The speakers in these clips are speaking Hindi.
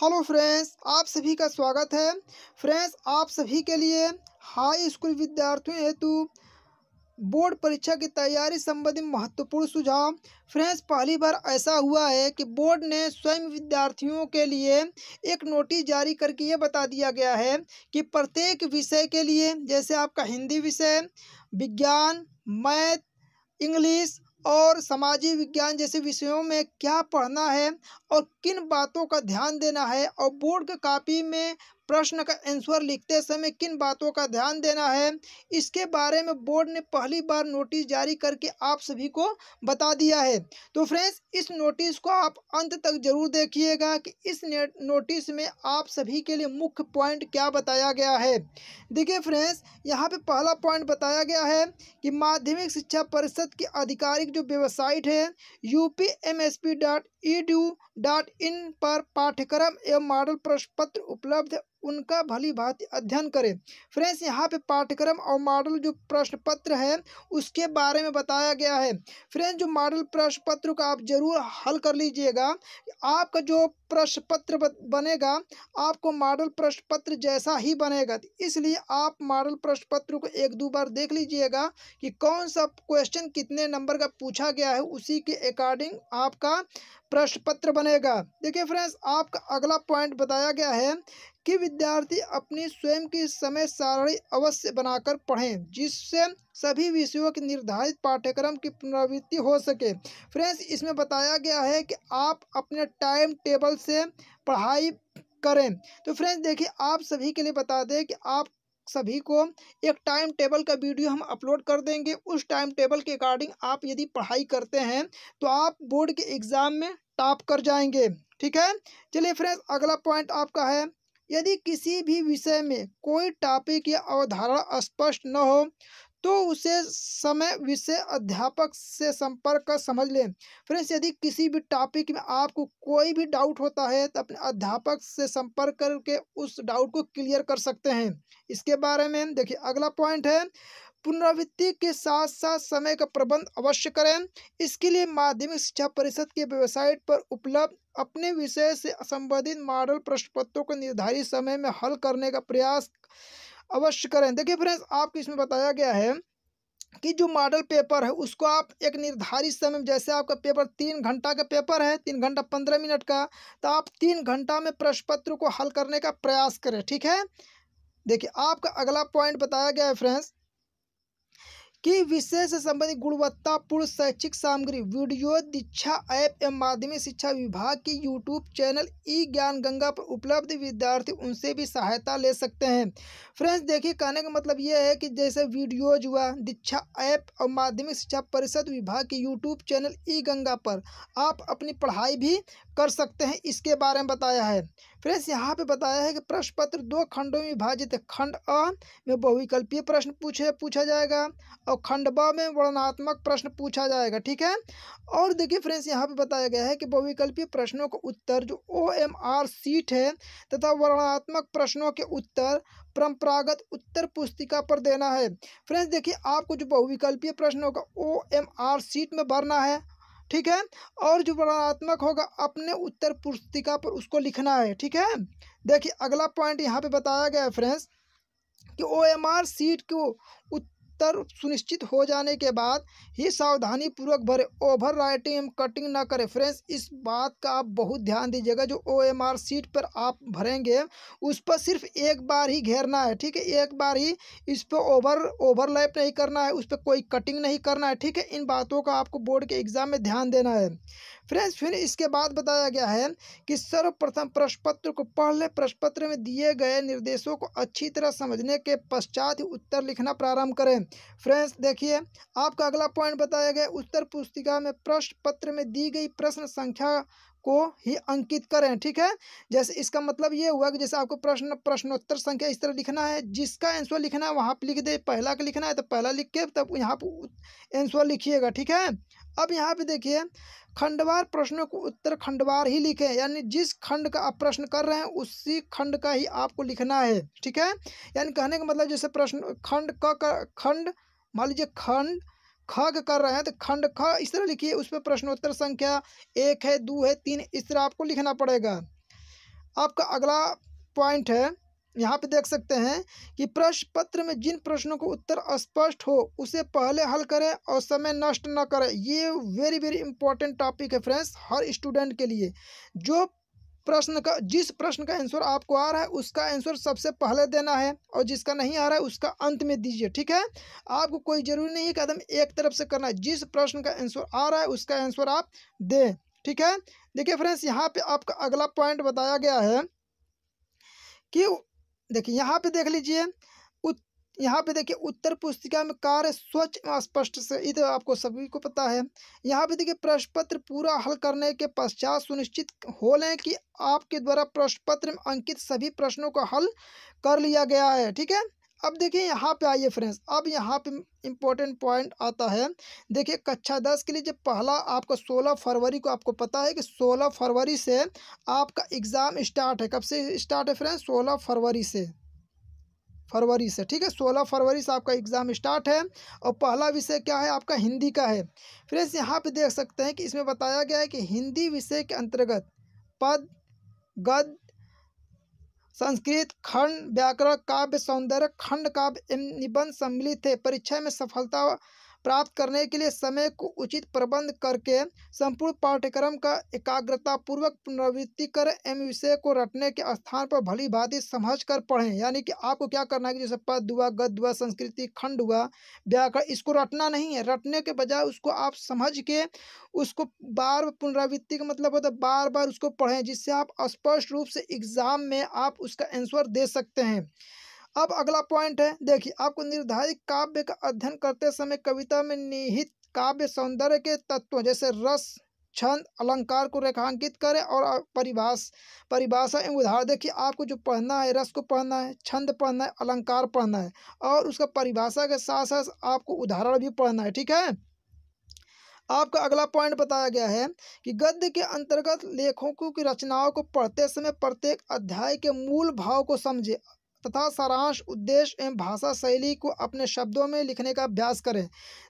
हेलो फ्रेंड्स आप सभी का स्वागत है फ्रेंड्स आप सभी के लिए हाई स्कूल विद्यार्थियों हेतु बोर्ड परीक्षा की तैयारी संबंधी महत्वपूर्ण सुझाव फ्रेंड्स पहली बार ऐसा हुआ है कि बोर्ड ने स्वयं विद्यार्थियों के लिए एक नोटिस जारी करके ये बता दिया गया है कि प्रत्येक विषय के लिए जैसे आपका हिंदी विषय विज्ञान मैथ इंग्लिश और सामाजिक विज्ञान जैसे विषयों में क्या पढ़ना है और किन बातों का ध्यान देना है और बोर्ड के कापी में प्रश्न का आंसर लिखते समय किन बातों का ध्यान देना है इसके बारे में बोर्ड ने पहली बार नोटिस जारी करके आप सभी को बता दिया है तो फ्रेंड्स इस नोटिस को आप अंत तक जरूर देखिएगा कि इस नोटिस में आप सभी के लिए मुख्य पॉइंट क्या बताया गया है देखिए फ्रेंड्स यहाँ पे पहला पॉइंट बताया गया है कि माध्यमिक शिक्षा परिषद की आधिकारिक जो वेबसाइट है U P M S P dot E dot in पर पाठ्यक्रम एवं मॉडल प्रश्न पत्र उपलब्ध उनका भली भांति अध्ययन करें फ्रेंड्स यहाँ पे पाठ्यक्रम और मॉडल जो प्रश्न पत्र है उसके बारे में बताया गया है फ्रेंड्स जो मॉडल प्रश्न पत्र का आप जरूर हल कर लीजिएगा आपका जो प्रश्न पत्र बनेगा आपको मॉडल प्रश्न पत्र जैसा ही बनेगा इसलिए आप मॉडल प्रश्न पत्र को एक दो बार देख लीजिएगा कि कौन सा क्वेश्चन कितने नंबर का पूछा गया है उसी के अकॉर्डिंग आपका प्रश्न पत्र बने बनेगा देखिए फ्रेंड्स आपका अगला पॉइंट बताया गया है कि विद्यार्थी अपनी स्वयं की समय सारणी अवश्य बनाकर पढ़ें जिससे सभी विषयों के निर्धारित पाठ्यक्रम की पुनरावृत्ति हो सके फ्रेंड्स इसमें बताया गया है कि आप अपने टाइम टेबल से पढ़ाई करें तो फ्रेंड्स देखिए आप सभी के लिए बता दें कि आप सभी को एक टाइम टेबल का वीडियो हम अपलोड कर देंगे उस टाइम टेबल के अकॉर्डिंग आप यदि पढ़ाई करते हैं तो आप बोर्ड के एग्ज़ाम में टॉप कर जाएंगे ठीक है चलिए फ्रेंड्स अगला पॉइंट आपका है यदि किसी भी विषय में कोई टॉपिक या अवधारणा स्पष्ट न हो तो उसे समय विषय अध्यापक से संपर्क कर समझ लें फ्रेंड्स यदि किसी भी टॉपिक में आपको कोई भी डाउट होता है तो अपने अध्यापक से संपर्क करके उस डाउट को क्लियर कर सकते हैं इसके बारे में देखिए अगला पॉइंट है पुनरावृत्ति के साथ साथ समय का प्रबंध अवश्य करें इसके लिए माध्यमिक शिक्षा परिषद की वेबसाइट पर उपलब्ध अपने विषय से संबंधित मॉडल प्रश्न पत्रों को निर्धारित समय में हल करने का प्रयास अवश्य करें देखिए फ्रेंड्स आपको इसमें बताया गया है कि जो मॉडल पेपर है उसको आप एक निर्धारित समय में जैसे आपका पेपर तीन घंटा का पेपर है तीन घंटा पंद्रह मिनट का तो आप तीन घंटा में प्रश्न पत्र को हल करने का प्रयास करें ठीक है देखिए आपका अगला पॉइंट बताया गया है फ्रेंड्स की विषय से संबंधित गुणवत्तापूर्ण शैक्षिक सामग्री वीडियो दीक्षा ऐप एवं माध्यमिक शिक्षा विभाग की यूट्यूब चैनल ई ज्ञान गंगा पर उपलब्ध विद्यार्थी उनसे भी सहायता ले सकते हैं फ्रेंड्स देखिए कहने का मतलब यह है कि जैसे वीडियोज हुआ दीक्षा ऐप और माध्यमिक शिक्षा परिषद विभाग की यूट्यूब चैनल ई गंगा पर आप अपनी पढ़ाई भी कर सकते हैं इसके बारे में बताया है फ्रेंड्स यहाँ पे बताया है कि प्रश्न पत्र दो खंडों में विभाजित है खंड अ में बहुविकल्पीय प्रश्न पूछे पूछा जाएगा और खंड ब में वर्णात्मक प्रश्न पूछा जाएगा ठीक है और देखिए फ्रेंड्स यहाँ पे बताया गया है कि बहुविकल्पीय प्रश्नों का उत्तर जो ओ एम आर सीट है तथा वर्णात्मक प्रश्नों के उत्तर परंपरागत उत्तर पुस्तिका पर देना है फ्रेंड्स देखिए आपको जो बहुविकल्पीय प्रश्नों का ओ एम आर सीट में भरना है ठीक है और जो वर्णनात्मक होगा अपने उत्तर पुस्तिका पर उसको लिखना है ठीक है देखिए अगला पॉइंट यहाँ पे बताया गया है फ्रेंड्स कि ओ एम आर सीट को उत्तर सुनिश्चित हो जाने के बाद ही सावधानी पूर्वक भरे ओवर राइटिंग एवं कटिंग ना करें फ्रेंड्स इस बात का आप बहुत ध्यान दीजिएगा जो ओ एम आर सीट पर आप भरेंगे उस पर सिर्फ एक बार ही घेरना है ठीक है एक बार ही इस पर ओवर ओवरलैप नहीं करना है उस पर कोई कटिंग नहीं करना है ठीक है इन बातों का आपको बोर्ड के एग्ज़ाम में ध्यान देना है फ्रेंड्स फिर इसके बाद बताया गया है कि सर्वप्रथम प्रश्नपत्र को पहले प्रश्नपत्र में दिए गए निर्देशों को अच्छी तरह समझने के पश्चात ही उत्तर लिखना प्रारंभ करें फ्रेंड्स देखिए आपका अगला पॉइंट बताया गया उत्तर पुस्तिका में प्रश्न पत्र में दी गई प्रश्न संख्या को ही अंकित करें ठीक है जैसे इसका मतलब ये हुआ कि जैसे आपको प्रश्न प्रश्नोत्तर संख्या इस तरह लिखना है जिसका आंसर लिखना है वहाँ पर लिख दे पहला का लिखना है तो पहला लिख के तब यहाँ पर आंसर लिखिएगा ठीक है अब यहाँ पे देखिए खंडवार प्रश्नों को उत्तर खंडवार ही लिखें यानी जिस खंड का आप प्रश्न कर रहे हैं उसी खंड का ही आपको लिखना है ठीक है यानी कहने का मतलब जैसे प्रश्न खंड क का खंड मान लीजिए खंड खग कर रहे हैं तो खंड ख इस तरह लिखिए उस पर प्रश्नोत्तर संख्या एक है दो है तीन इस तरह आपको लिखना पड़ेगा आपका अगला पॉइंट है यहाँ पे देख सकते हैं कि प्रश्न पत्र में जिन प्रश्नों को उत्तर स्पष्ट हो उसे पहले हल करें और समय नष्ट न करें ये वेरी वेरी इंपॉर्टेंट टॉपिक है फ्रेंड्स हर स्टूडेंट के लिए जो प्रश्न का जिस प्रश्न का आंसर आपको आ रहा है उसका आंसर सबसे पहले देना है और जिसका नहीं आ रहा है उसका अंत में दीजिए ठीक है आपको कोई ज़रूरी नहीं है कदम एक तरफ से करना है जिस प्रश्न का आंसर आ रहा है उसका आंसर आप दें ठीक है देखिए फ्रेंड्स यहाँ पे आपका अगला पॉइंट बताया गया है कि देखिए यहाँ पे देख लीजिए यहाँ पे देखिए उत्तर पुस्तिका में कार्य स्वच्छ स्पष्ट से ये तो आपको सभी को पता है यहाँ पे देखिए प्रश्न पत्र पूरा हल करने के पश्चात सुनिश्चित हो लें कि आपके द्वारा प्रश्न पत्र में अंकित सभी प्रश्नों को हल कर लिया गया है ठीक है अब देखिए यहाँ पे आइए फ्रेंड्स अब यहाँ पे इम्पोर्टेंट पॉइंट आता है देखिए कक्षा दस के लिए जब पहला आपका सोलह फरवरी को आपको पता है कि सोलह फरवरी से आपका एग्ज़ाम स्टार्ट है कब से स्टार्ट है फ्रेंड्स सोलह फरवरी से फरवरी से ठीक है सोलह फरवरी से आपका एग्ज़ाम स्टार्ट है और पहला विषय क्या है आपका हिंदी का है फ्रेंड्स यहाँ पे देख सकते हैं कि इसमें बताया गया है कि हिंदी विषय के अंतर्गत पद गद संस्कृत खंड व्याकरण काव्य सौंदर्य खंड काव्य निबंध सम्मिलित है परीक्षा में सफलता प्राप्त करने के लिए समय को उचित प्रबंध करके संपूर्ण पाठ्यक्रम का एकाग्रतापूर्वक पुनरावृत्ति कर एम विषय को रटने के स्थान पर भली भांति समझ कर पढ़ें यानी कि आपको क्या करना है कि जैसे पद हुआ गद हुआ संस्कृति खंड हुआ व्याकरण इसको रटना नहीं है रटने के बजाय उसको आप समझ के उसको बार पुनरावृत्ति का मतलब होता है बार बार उसको पढ़ें जिससे आप स्पष्ट रूप से एग्ज़ाम में आप उसका आंसर दे सकते हैं अब अगला पॉइंट है देखिए आपको निर्धारित काव्य का अध्ययन करते समय कविता में निहित काव्य सौंदर्य के तत्वों जैसे रस छंद अलंकार को रेखांकित करें और परिभाष परिभाषा एवं उदाहरण देखिए आपको जो पढ़ना है रस को पढ़ना है छंद पढ़ना है अलंकार पढ़ना है और उसका परिभाषा के साथ साथ आपको उदाहरण भी पढ़ना है ठीक है आपका अगला पॉइंट बताया गया है कि गद्य के अंतर्गत लेखकों की रचनाओं को पढ़ते समय प्रत्येक अध्याय के मूल भाव को समझे तथा सारांश उद्देश्य एवं भाषा शैली को अपने शब्दों में लिखने का अभ्यास करें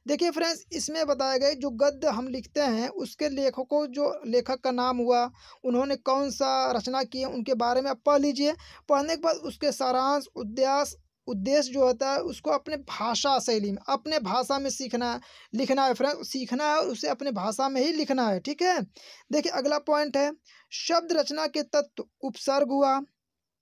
देखिए फ्रेंड्स इसमें बताया गया जो गद्य हम लिखते हैं उसके लेखकों जो लेखक का नाम हुआ उन्होंने कौन सा रचना की उनके बारे में आप पढ़ लीजिए पढ़ने के बाद उसके सारांश उद्यास उद्देश्य जो होता है उसको अपने भाषा शैली में अपने भाषा में सीखना है लिखना है फ्रेंड सीखना है और उसे अपने भाषा में ही लिखना है ठीक है देखिए अगला पॉइंट है शब्द रचना के तत्व उपसर्ग हुआ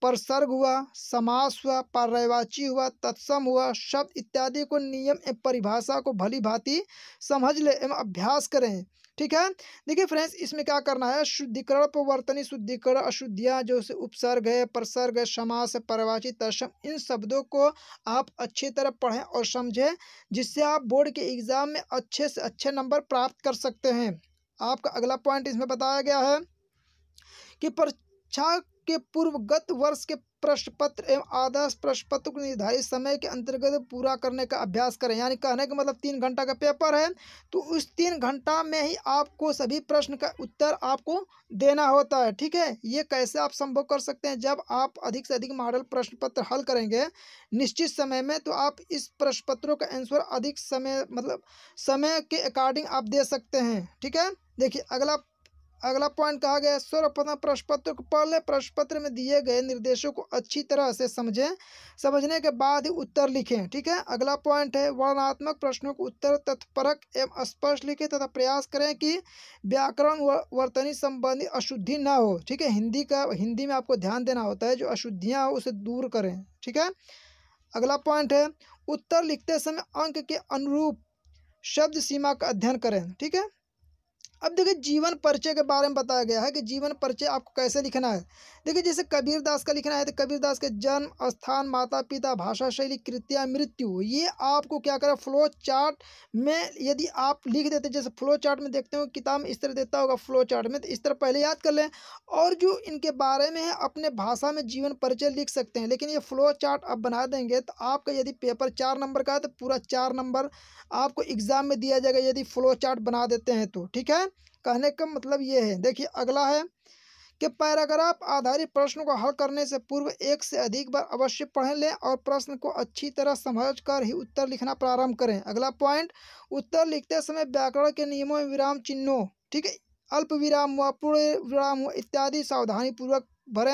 परसर्ग हुआ समास हुआ पर्यवाची हुआ तत्सम हुआ शब्द इत्यादि को नियम एवं परिभाषा को भली भांति समझ ले एवं अभ्यास करें ठीक है देखिए फ्रेंड्स इसमें क्या करना है शुद्धिकरण परिवर्तनी शुद्धिकरण अशुद्धियाँ जो से उपसर्ग है प्रसर्ग है समास है परवाची तत्सम इन शब्दों को आप अच्छी तरह पढ़ें और समझें जिससे आप बोर्ड के एग्ज़ाम में अच्छे से अच्छे नंबर प्राप्त कर सकते हैं आपका अगला पॉइंट इसमें बताया गया है कि परीक्षा के पूर्व गत वर्ष के प्रश्न पत्र एवं आदर्श प्रश्न पत्र को निर्धारित समय के अंतर्गत पूरा करने का अभ्यास करें यानी कहने का मतलब तीन घंटा का पेपर है तो उस तीन घंटा में ही आपको सभी प्रश्न का उत्तर आपको देना होता है ठीक है ये कैसे आप संभव कर सकते हैं जब आप अधिक से अधिक मॉडल प्रश्न पत्र हल करेंगे निश्चित समय में तो आप इस प्रश्न पत्रों का आंसर अधिक समय मतलब समय के अकॉर्डिंग आप दे सकते हैं ठीक है देखिए अगला अगला पॉइंट कहा गया सर्वप्रथम प्रश्नपत्र को पहले प्रश्नपत्र में दिए गए निर्देशों को अच्छी तरह से समझें समझने के बाद ही उत्तर लिखें ठीक है अगला पॉइंट है वर्णात्मक प्रश्नों को उत्तर तत्परक एवं स्पष्ट लिखें तथा प्रयास करें कि व्याकरण वर्तनी संबंधी अशुद्धि ना हो ठीक है हिंदी का हिंदी में आपको ध्यान देना होता है जो अशुद्धियाँ हो उसे दूर करें ठीक है अगला पॉइंट है उत्तर लिखते समय अंक के अनुरूप शब्द सीमा का अध्ययन करें ठीक है अब देखिए जीवन परिचय के बारे में बताया गया है कि जीवन परिचय आपको कैसे लिखना है देखिए जैसे कबीरदास का लिखना है तो कबीरदास के जन्म स्थान माता पिता भाषा शैली कृत्या मृत्यु ये आपको क्या करें फ्लो चार्ट में यदि आप लिख देते जैसे फ्लो चार्ट में देखते हो किताब इस तरह देता होगा फ्लो चार्ट में तो इस तरह पहले याद कर लें और जो इनके बारे में है अपने भाषा में जीवन परिचय लिख सकते हैं लेकिन ये फ्लो चार्ट आप बना देंगे तो आपका यदि पेपर चार नंबर का है तो पूरा चार नंबर आपको एग्ज़ाम में दिया जाएगा यदि फ्लो चार्ट बना देते हैं तो ठीक है कहने का मतलब ये है देखिए अगला है कि पैराग्राफ आधारित प्रश्न को हल करने से पूर्व एक से अधिक बार अवश्य पढ़ लें और प्रश्न को अच्छी तरह समझ कर ही उत्तर लिखना प्रारंभ करें अगला पॉइंट उत्तर लिखते समय व्याकरण के नियमों विराम चिन्हों ठीक है अल्प विराम व पूर्ण विराम इत्यादि सावधानी पूर्वक भरे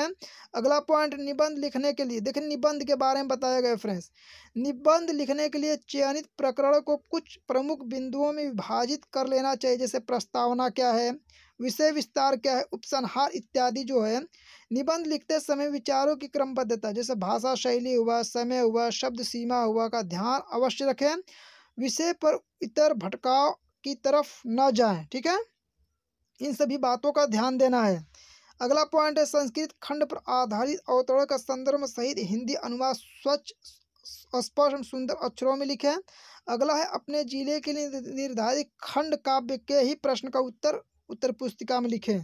अगला पॉइंट निबंध लिखने के लिए देखिए निबंध के बारे में बताया गया फ्रेंड्स निबंध लिखने के लिए चयनित प्रकरण को कुछ प्रमुख बिंदुओं में विभाजित कर लेना चाहिए जैसे प्रस्तावना क्या है विषय विस्तार क्या है उपसंहार इत्यादि जो है निबंध लिखते समय विचारों की क्रमबद्धता जैसे भाषा शैली हुआ समय हुआ शब्द सीमा हुआ का ध्यान अवश्य रखें विषय पर इतर भटकाव की तरफ न जाए ठीक है इन सभी बातों का ध्यान देना है अगला पॉइंट है संस्कृत खंड पर आधारित अवतरण का संदर्भ सहित हिंदी अनुवाद स्वच्छ स्पष्ट सुंदर अक्षरों में लिखें अगला है अपने जिले के लिए निर्धारित खंड काव्य के ही प्रश्न का उत्तर उत्तर पुस्तिका में लिखें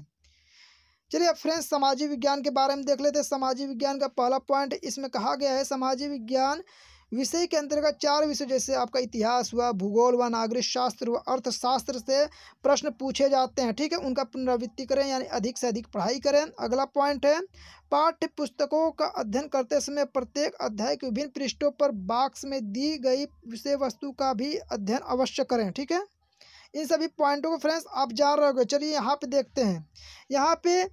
चलिए अब फ्रेंड्स सामाजिक विज्ञान के बारे में देख लेते हैं सामाजिक विज्ञान का पहला पॉइंट इसमें कहा गया है सामाजिक विज्ञान विषय के अंतर्गत चार विषय जैसे आपका इतिहास हुआ भूगोल हुआ नागरिक शास्त्र हुआ अर्थशास्त्र से प्रश्न पूछे जाते हैं ठीक है उनका पुनरावृत्ति करें यानी अधिक से अधिक पढ़ाई करें अगला पॉइंट है पाठ्य पुस्तकों का अध्ययन करते समय प्रत्येक अध्याय के विभिन्न पृष्ठों पर बाक्स में दी गई विषय वस्तु का भी अध्ययन अवश्य करें ठीक है इन सभी पॉइंटों को फ्रेंड्स आप जा रहे हो चलिए यहाँ पे देखते हैं यहाँ पे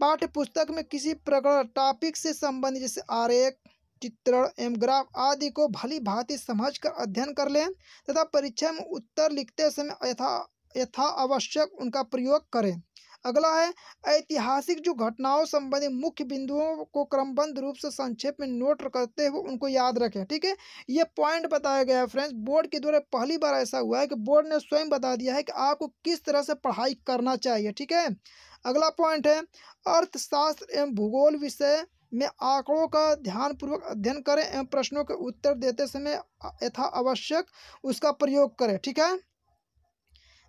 पाठ्य पुस्तक में किसी प्रकार टॉपिक से संबंधित जैसे आरेख चित्रण एवं ग्राफ आदि को भली भांति समझ कर अध्ययन कर लें तथा परीक्षा में उत्तर लिखते समय यथा यथा आवश्यक उनका प्रयोग करें अगला है ऐतिहासिक जो घटनाओं संबंधी मुख्य बिंदुओं को क्रमबद्ध रूप से संक्षेप में नोट करते हुए उनको याद रखें ठीक है ये पॉइंट बताया गया है फ्रेंड्स बोर्ड के द्वारा पहली बार ऐसा हुआ है कि बोर्ड ने स्वयं बता दिया है कि आपको किस तरह से पढ़ाई करना चाहिए ठीक है अगला पॉइंट है अर्थशास्त्र एवं भूगोल विषय में आंकड़ों का ध्यानपूर्वक अध्ययन करें एवं प्रश्नों के उत्तर देते समय यथा आवश्यक उसका प्रयोग करें ठीक है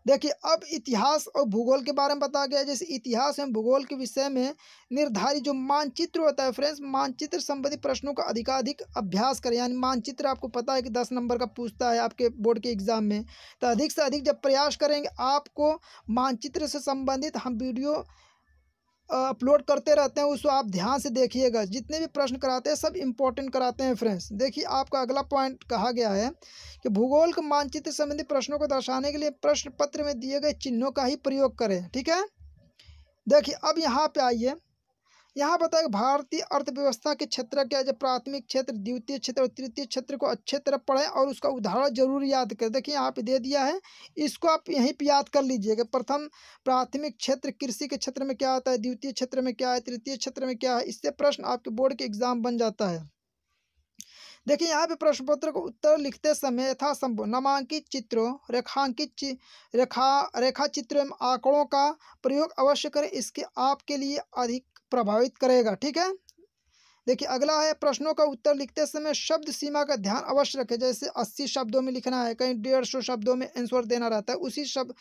देखिए अब इतिहास और भूगोल के बारे में बताया गया जैसे इतिहास एवं भूगोल के विषय में निर्धारित जो मानचित्र होता है फ्रेंड्स मानचित्र संबंधी प्रश्नों का अधिकाधिक अभ्यास करें यानी मानचित्र आपको पता है कि दस नंबर का पूछता है आपके बोर्ड के एग्जाम में तो अधिक से अधिक जब प्रयास करेंगे आपको मानचित्र से संबंधित हम वीडियो अपलोड करते रहते हैं उसको आप ध्यान से देखिएगा जितने भी प्रश्न कराते हैं सब इम्पोर्टेंट कराते हैं फ्रेंड्स देखिए आपका अगला पॉइंट कहा गया है कि भूगोल के मानचित्र संबंधी प्रश्नों को दर्शाने के लिए प्रश्न पत्र में दिए गए चिन्हों का ही प्रयोग करें ठीक है देखिए अब यहाँ पे आइए यहाँ बताया भारतीय अर्थव्यवस्था के क्षेत्र क्या है प्राथमिक क्षेत्र द्वितीय क्षेत्र और तृतीय क्षेत्र को अच्छे तरह पढ़ें और उसका उदाहरण जरूर याद करें देखिए यहाँ पे दे दिया है इसको आप यहीं पे याद कर लीजिएगा प्रथम प्राथमिक क्षेत्र कृषि के क्षेत्र में क्या आता है द्वितीय क्षेत्र में क्या है तृतीय क्षेत्र में क्या है इससे प्रश्न आपके बोर्ड के एग्जाम बन जाता है देखिए यहाँ पे प्रश्न पत्र को उत्तर लिखते समय यथासंभव नामांकित चित्रों रेखांकित चि, रेखा रेखा चित्र एवं आंकड़ों का प्रयोग अवश्य करें इसके आपके लिए अधिक प्रभावित करेगा ठीक है देखिए अगला है प्रश्नों का उत्तर लिखते समय शब्द सीमा का ध्यान अवश्य रखें जैसे अस्सी शब्दों में लिखना है कहीं डेढ़ सौ शब्दों में आंसर देना रहता है उसी शब्द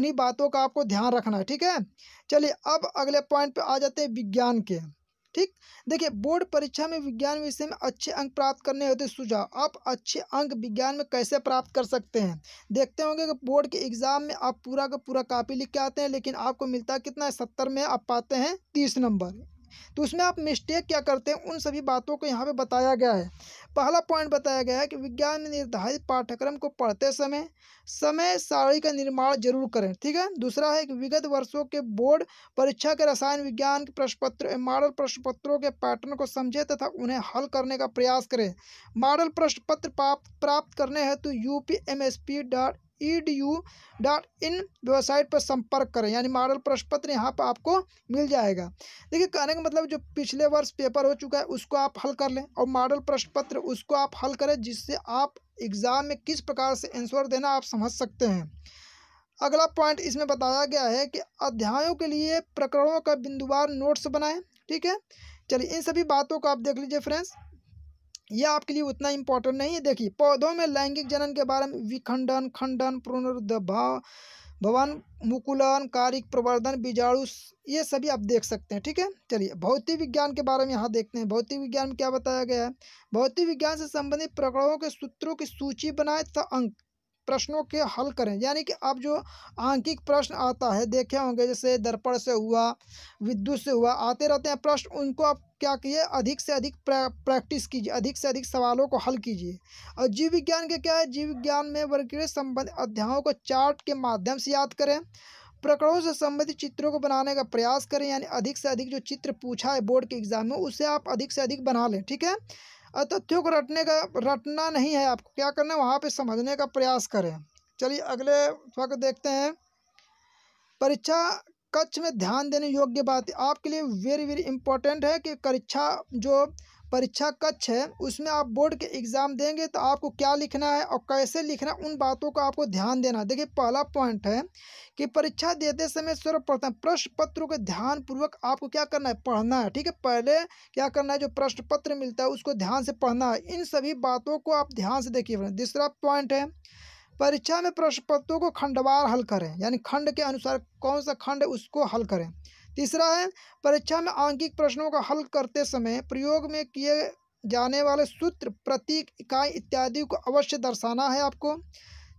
उन्हीं बातों का आपको ध्यान रखना है ठीक है चलिए अब अगले पॉइंट पे आ जाते हैं विज्ञान के ठीक देखिए बोर्ड परीक्षा में विज्ञान विषय में अच्छे अंक प्राप्त करने होते सुझाव आप अच्छे अंक विज्ञान में कैसे प्राप्त कर सकते हैं देखते होंगे कि बोर्ड के एग्ज़ाम में आप पूरा का पूरा कापी लिख के आते हैं लेकिन आपको मिलता कितना है सत्तर में आप पाते हैं तीस नंबर तो उसमें आप मिस्टेक क्या करते हैं उन सभी बातों को यहाँ पे बताया गया है पहला पॉइंट बताया गया है कि विज्ञान में निर्धारित पाठ्यक्रम को पढ़ते समय समय सारणी का निर्माण जरूर करें ठीक है दूसरा है कि विगत वर्षों के बोर्ड परीक्षा के रसायन विज्ञान के प्रश्न पत्र मॉडल प्रश्न पत्रों के पैटर्न को समझें तथा उन्हें हल करने का प्रयास करें मॉडल प्रश्न पत्र प्राप्त प्राप्त करने हेतु U P M S P dot E D U dot in website पर संपर्क करें यानी मॉडल प्रश्न पत्र यहाँ पर आपको मिल जाएगा देखिए कहने का मतलब जो पिछले वर्ष पेपर हो चुका है उसको आप हल कर लें और मॉडल प्रश्न पत्र उसको आप हल करें जिससे आप एग्ज़ाम में किस प्रकार से आंसर देना आप समझ सकते हैं अगला पॉइंट इसमें बताया गया है कि अध्यायों के लिए प्रकरणों का बिंदुवार नोट्स बनाएं ठीक है चलिए इन सभी बातों को आप देख लीजिए फ्रेंड्स यह आपके लिए उतना इम्पोर्टेंट नहीं है देखिए पौधों में लैंगिक जनन के बारे में विखंडन खंडन पुनर्दभाव भवन मुकुलन कारिक प्रवर्धन बीजाणु ये सभी आप देख सकते हैं ठीक है चलिए भौतिक विज्ञान के बारे में यहाँ देखते हैं भौतिक विज्ञान में क्या बताया गया है भौतिक विज्ञान से संबंधित प्रकरणों के सूत्रों की सूची बनाए तथा अंक प्रश्नों के हल करें यानी कि अब जो आंकिक प्रश्न आता है देखे होंगे जैसे दर्पण से हुआ विद्युत से हुआ आते रहते हैं प्रश्न उनको आप क्या कीजिए अधिक से अधिक प्रैक्टिस कीजिए अधिक से अधिक सवालों को हल कीजिए और जीव विज्ञान के क्या है जीव विज्ञान में वर्गीय संबंध अध्यायों को चार्ट के माध्यम से याद करें प्रकरणों से संबंधित चित्रों को बनाने का प्रयास करें यानी अधिक से अधिक जो चित्र पूछा है बोर्ड के एग्जाम में उसे आप अधिक से अधिक बना लें ठीक है और तथ्यों को रटने का रटना नहीं है आपको क्या करना है वहाँ पर समझने का प्रयास करें चलिए अगले वक्त देखते हैं परीक्षा कक्ष में ध्यान देने योग्य बात आपके लिए वेरी वेरी इंपॉर्टेंट है कि परीक्षा जो परीक्षा कक्ष है उसमें आप बोर्ड के एग्ज़ाम देंगे तो आपको क्या लिखना है और कैसे लिखना है उन बातों का आपको ध्यान देना है देखिए पहला पॉइंट है कि परीक्षा देते समय सर्वप्रथम प्रश्न पत्रों को ध्यानपूर्वक आपको क्या करना है पढ़ना है ठीक है पहले क्या करना है जो प्रश्न पत्र मिलता है उसको ध्यान से पढ़ना है इन सभी बातों को आप ध्यान से देखिए दूसरा पॉइंट है परीक्षा में प्रश्न पत्रों को खंडवार हल करें यानी खंड के अनुसार कौन सा खंड है उसको हल करें तीसरा है परीक्षा में आंकिक प्रश्नों का हल करते समय प्रयोग में किए जाने वाले सूत्र प्रतीक इकाई इत्यादि को अवश्य दर्शाना है आपको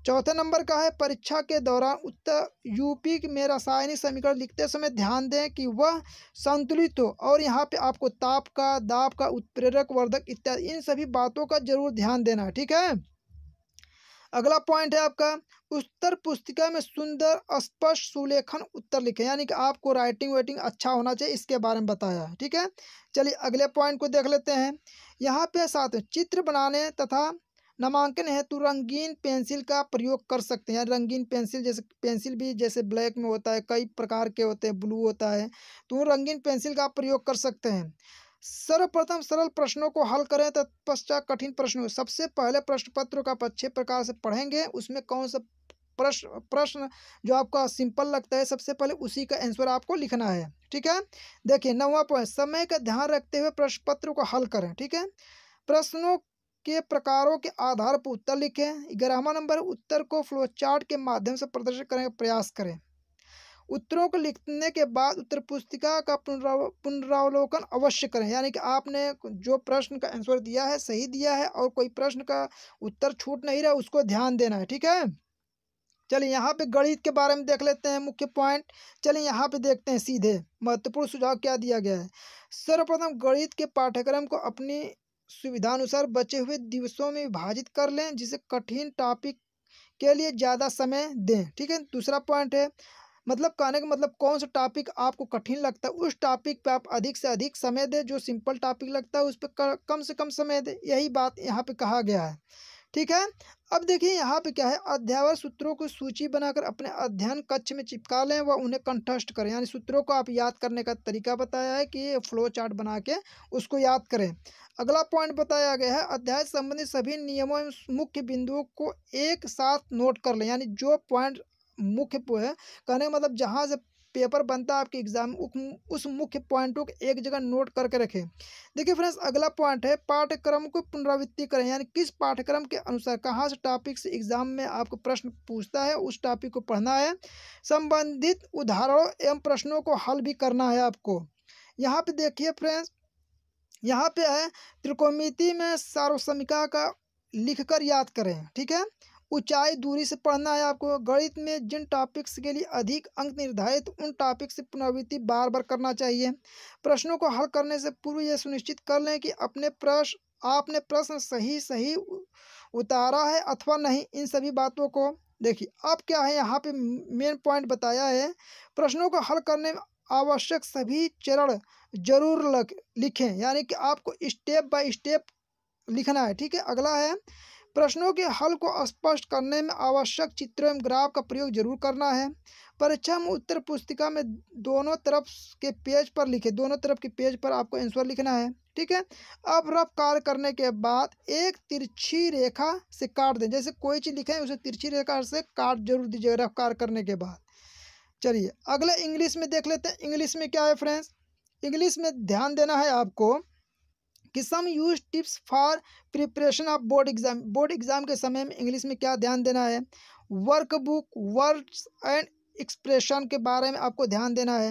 चौथे नंबर का है परीक्षा के दौरान उत्तर यूपी में रासायनिक समीकरण लिखते समय ध्यान दें कि वह संतुलित हो और यहाँ पे आपको ताप का दाब का उत्प्रेरक वर्धक इत्यादि इन सभी बातों का जरूर ध्यान देना ठीक है अगला पॉइंट है आपका उत्तर पुस्तिका में सुंदर स्पष्ट सुलेखन उत्तर लिखे यानी कि आपको राइटिंग वाइटिंग अच्छा होना चाहिए इसके बारे में बताया ठीक है चलिए अगले पॉइंट को देख लेते हैं यहाँ पे साथ चित्र बनाने तथा नामांकन हेतु रंगीन पेंसिल का प्रयोग कर सकते हैं रंगीन पेंसिल जैसे पेंसिल भी जैसे ब्लैक में होता है कई प्रकार के होते हैं ब्लू होता है तो रंगीन पेंसिल का प्रयोग कर सकते हैं सर्वप्रथम सरल प्रश्नों को हल करें तत्पश्चात कठिन प्रश्नों सबसे पहले प्रश्न पत्र को आप अच्छे प्रकार से पढ़ेंगे उसमें कौन सा प्रश्न प्रश्न जो आपका सिंपल लगता है सबसे पहले उसी का आंसर आपको लिखना है ठीक है देखिए नवा पॉइंट समय का ध्यान रखते हुए प्रश्न पत्र को हल करें ठीक है प्रश्नों के प्रकारों के आधार पर उत्तर लिखें ग्यारहवा नंबर उत्तर को फ्लोचार्ट के माध्यम से प्रदर्शित करने का प्रयास करें उत्तरों को लिखने के बाद उत्तर पुस्तिका का पुनराव पुनरावलोकन अवश्य करें यानी कि आपने जो प्रश्न का आंसर दिया है सही दिया है और कोई प्रश्न का उत्तर छूट नहीं रहा उसको ध्यान देना है ठीक है चलिए यहाँ पे गणित के बारे में देख लेते हैं मुख्य पॉइंट चलिए यहाँ पे देखते हैं सीधे महत्वपूर्ण सुझाव क्या दिया गया है सर्वप्रथम गणित के पाठ्यक्रम को अपनी सुविधानुसार बचे हुए दिवसों में विभाजित कर लें जिसे कठिन टॉपिक के लिए ज़्यादा समय दें ठीक है दूसरा पॉइंट है मतलब कहने का मतलब कौन सा टॉपिक आपको कठिन लगता है उस टॉपिक पे आप अधिक से अधिक समय दें जो सिंपल टॉपिक लगता है उस पर कम से कम समय दें यही बात यहाँ पे कहा गया है ठीक है अब देखिए यहाँ पे क्या है अध्यावर सूत्रों को सूची बनाकर अपने अध्ययन कक्ष में चिपका लें व उन्हें कंठस्ट करें यानी सूत्रों को आप याद करने का तरीका बताया है कि फ्लो चार्ट बना के उसको याद करें अगला पॉइंट बताया गया है अध्याय संबंधित सभी नियमों एवं मुख्य बिंदुओं को एक साथ नोट कर लें यानी जो पॉइंट मुख्य कहने का मतलब जहाँ से पेपर बनता है आपके एग्जाम उस मुख्य पॉइंटों को एक जगह नोट करके रखें देखिए फ्रेंड्स अगला पॉइंट है पाठ्यक्रम को पुनरावृत्ति करें यानी किस पाठ्यक्रम के अनुसार कहाँ से टॉपिक से एग्जाम में आपको प्रश्न पूछता है उस टॉपिक को पढ़ना है संबंधित उदाहरणों एवं प्रश्नों को हल भी करना है आपको यहाँ पे देखिए फ्रेंड्स यहाँ पे है त्रिकोमिति में सार्वसमिका का लिखकर याद करें ठीक है ऊंचाई दूरी से पढ़ना है आपको गणित में जिन टॉपिक्स के लिए अधिक अंक निर्धारित उन टॉपिक्स से पुनरावृत्ति बार बार करना चाहिए प्रश्नों को हल करने से पूर्व यह सुनिश्चित कर लें कि अपने प्रश्न आपने प्रश्न सही सही उतारा है अथवा नहीं इन सभी बातों को देखिए अब क्या है यहाँ पे मेन पॉइंट बताया है प्रश्नों को हल करने में आवश्यक सभी चरण जरूर लग लिखें यानी कि आपको स्टेप बाय स्टेप लिखना है ठीक है अगला है प्रश्नों के हल को स्पष्ट करने में आवश्यक चित्र एवं ग्राफ का प्रयोग जरूर करना है परीक्षा में उत्तर पुस्तिका में दोनों तरफ के पेज पर लिखे दोनों तरफ के पेज पर आपको आंसर लिखना है ठीक है अब रफ कार्य करने के बाद एक तिरछी रेखा से काट दें जैसे कोई चीज़ लिखे उसे तिरछी रेखा से काट जरूर दीजिएगा रफ कार्य करने के बाद चलिए अगले इंग्लिश में देख लेते हैं इंग्लिश में क्या है फ्रेंड्स इंग्लिश में ध्यान देना है आपको कि some use tips for preparation of board exam board exam के समय में इंग्लिश में क्या ध्यान देना है work book words and expression के बारे में आपको ध्यान देना है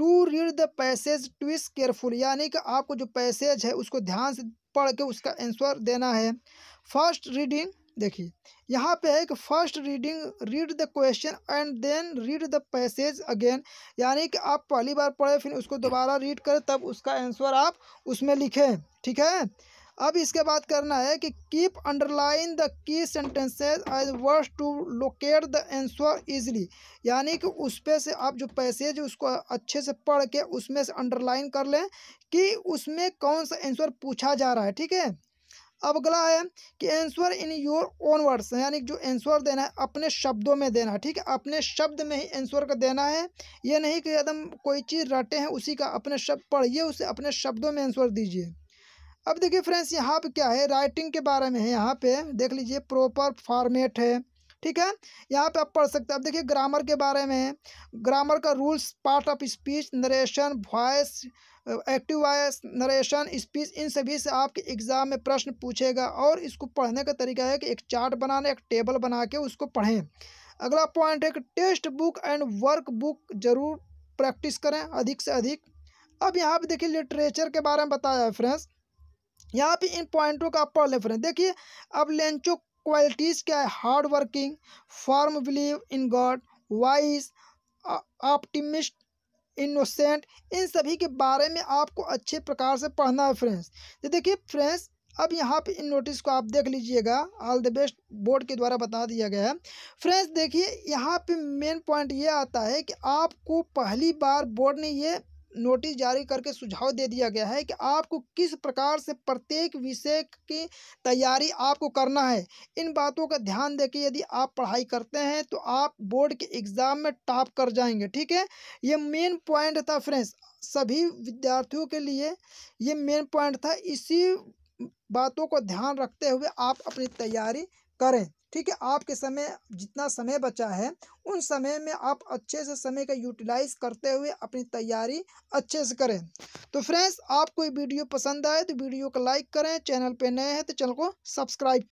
do read the passage twice careful यानी कि आपको जो पैसेज है उसको ध्यान से पढ़ के उसका आंसर देना है फर्स्ट रीडिंग देखिए यहाँ पे है कि first reading read the question and then read the passage again यानी कि आप पहली बार पढ़े फिर उसको दोबारा रीड करें तब उसका आंसर आप उसमें लिखें ठीक है अब इसके बाद करना है कि keep underline the key sentences as word to locate the answer easily यानी कि उस पर से आप जो पैसेज उसको अच्छे से पढ़ के उसमें से अंडरलाइन कर लें कि उसमें कौन सा आंसर पूछा जा रहा है ठीक है अब अगला है कि answer in your own words यानी जो आंसर देना है अपने शब्दों में देना है ठीक है अपने शब्द में ही आंसर का देना है ये नहीं कि एकदम कोई चीज़ रटे हैं उसी का अपने शब्द पढ़िए उसे अपने शब्दों में आंसर दीजिए अब देखिए फ्रेंड्स यहाँ पर क्या है राइटिंग के बारे में है यहाँ पर देख लीजिए प्रॉपर फॉर्मेट है ठीक है यहाँ पे आप पढ़ सकते हैं अब देखिए ग्रामर के बारे में ग्रामर का rules part of speech narration voice active voice narration speech इन सभी से आपके एग्ज़ाम में प्रश्न पूछेगा और इसको पढ़ने का तरीका है कि एक चार्ट बनाने एक टेबल बना के उसको पढ़ें अगला पॉइंट है कि text book and work book जरूर प्रैक्टिस करें अधिक से अधिक अब यहाँ पे देखिए लिटरेचर के बारे में बताया है फ्रेंड्स यहाँ पे इन पॉइंटों का आप पढ़ लें फ्रेंड देखिए अब लेंचो क्वालिटीज़ क्या है hard working firm believe in God wise optimist innocent इन सभी के बारे में आपको अच्छे प्रकार से पढ़ना है फ्रेंड्स तो देखिए फ्रेंड्स अब यहाँ पे इन नोटिस को आप देख लीजिएगा ऑल द बेस्ट बोर्ड के द्वारा बता दिया गया है फ्रेंड्स देखिए यहाँ पे मेन पॉइंट ये आता है कि आपको पहली बार बोर्ड ने ये नोटिस जारी करके सुझाव दे दिया गया है कि आपको किस प्रकार से प्रत्येक विषय की तैयारी आपको करना है इन बातों का ध्यान देके यदि आप पढ़ाई करते हैं तो आप बोर्ड के एग्ज़ाम में टॉप कर जाएंगे ठीक है ये मेन पॉइंट था फ्रेंड्स सभी विद्यार्थियों के लिए ये मेन पॉइंट था इसी बातों को ध्यान रखते हुए आप अपनी तैयारी करें ठीक है आपके समय जितना समय बचा है उन समय में आप अच्छे से समय का यूटिलाइज करते हुए अपनी तैयारी अच्छे से करें तो फ्रेंड्स आपको ये वीडियो पसंद आए तो वीडियो को लाइक करें चैनल पे नए हैं तो चैनल को सब्सक्राइब